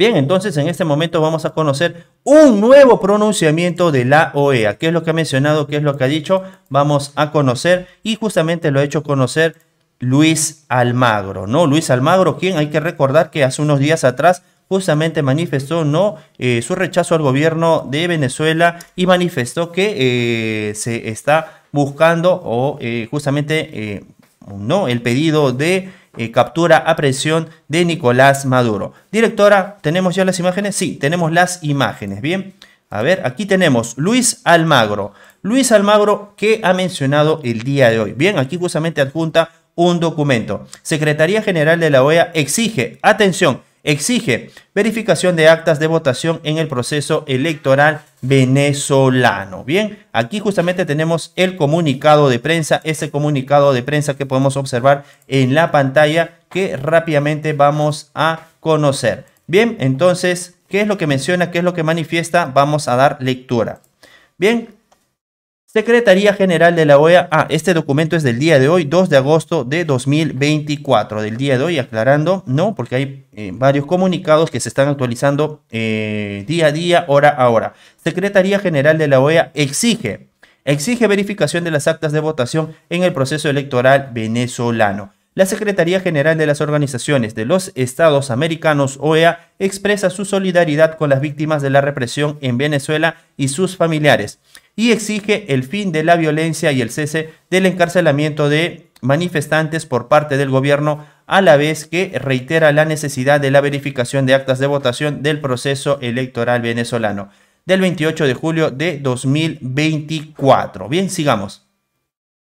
Bien, entonces en este momento vamos a conocer un nuevo pronunciamiento de la OEA. ¿Qué es lo que ha mencionado? ¿Qué es lo que ha dicho? Vamos a conocer y justamente lo ha hecho conocer Luis Almagro, ¿no? Luis Almagro, quien hay que recordar que hace unos días atrás justamente manifestó no eh, su rechazo al gobierno de Venezuela y manifestó que eh, se está buscando o eh, justamente no el pedido de eh, captura a presión de Nicolás Maduro. Directora, ¿tenemos ya las imágenes? Sí, tenemos las imágenes, bien. A ver, aquí tenemos Luis Almagro. Luis Almagro que ha mencionado el día de hoy. Bien, aquí justamente adjunta un documento. Secretaría General de la OEA exige, atención, exige verificación de actas de votación en el proceso electoral venezolano. Bien, aquí justamente tenemos el comunicado de prensa, ese comunicado de prensa que podemos observar en la pantalla que rápidamente vamos a conocer. Bien, entonces, ¿qué es lo que menciona? ¿Qué es lo que manifiesta? Vamos a dar lectura. Bien, Secretaría General de la OEA. Ah, este documento es del día de hoy, 2 de agosto de 2024. Del día de hoy, aclarando, no, porque hay eh, varios comunicados que se están actualizando eh, día a día, hora a hora. Secretaría General de la OEA exige, exige verificación de las actas de votación en el proceso electoral venezolano. La Secretaría General de las Organizaciones de los Estados Americanos, OEA, expresa su solidaridad con las víctimas de la represión en Venezuela y sus familiares y exige el fin de la violencia y el cese del encarcelamiento de manifestantes por parte del gobierno, a la vez que reitera la necesidad de la verificación de actas de votación del proceso electoral venezolano del 28 de julio de 2024. Bien, sigamos.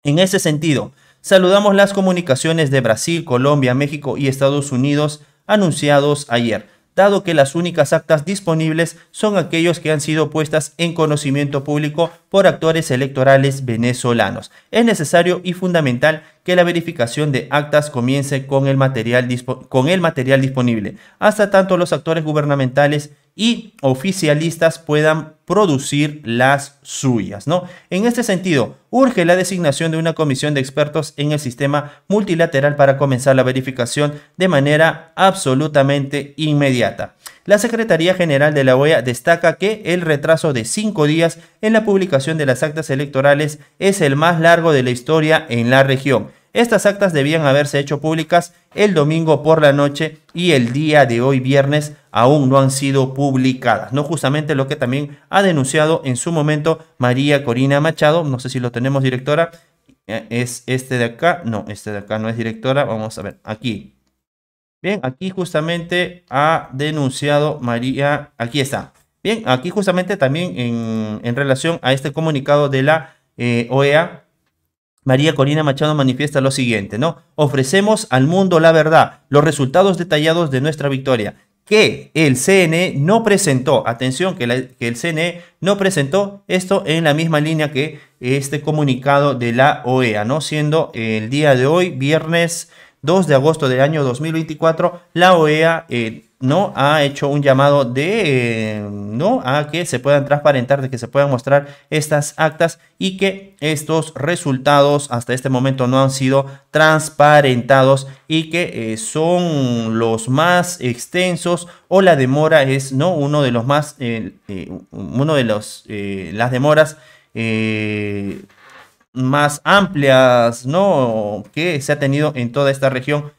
En ese sentido, saludamos las comunicaciones de Brasil, Colombia, México y Estados Unidos anunciados ayer dado que las únicas actas disponibles son aquellos que han sido puestas en conocimiento público por actores electorales venezolanos. Es necesario y fundamental que la verificación de actas comience con el material, con el material disponible. Hasta tanto los actores gubernamentales y oficialistas puedan producir las suyas, ¿no? En este sentido, urge la designación de una comisión de expertos en el sistema multilateral para comenzar la verificación de manera absolutamente inmediata. La Secretaría General de la OEA destaca que el retraso de cinco días en la publicación de las actas electorales es el más largo de la historia en la región estas actas debían haberse hecho públicas el domingo por la noche y el día de hoy viernes aún no han sido publicadas. No justamente lo que también ha denunciado en su momento María Corina Machado, no sé si lo tenemos directora, eh, es este de acá, no, este de acá no es directora, vamos a ver, aquí. Bien, aquí justamente ha denunciado María, aquí está. Bien, aquí justamente también en, relación a este comunicado de la eh, OEA, María Corina Machado manifiesta lo siguiente, ¿no? Ofrecemos al mundo la verdad, los resultados detallados de nuestra victoria, que el CNE no presentó, atención, que, el CNE no presentó esto en la misma línea que este comunicado de la OEA, ¿no? Siendo el día de hoy, viernes 2 de agosto del año 2024, la OEA eh, no ha hecho un llamado de no a que se puedan transparentar, de que se puedan mostrar estas actas y que estos resultados hasta este momento no han sido transparentados y que eh, son los más extensos o la demora es no uno de los más eh, eh, uno de los las demoras más amplias no que se ha tenido en toda esta región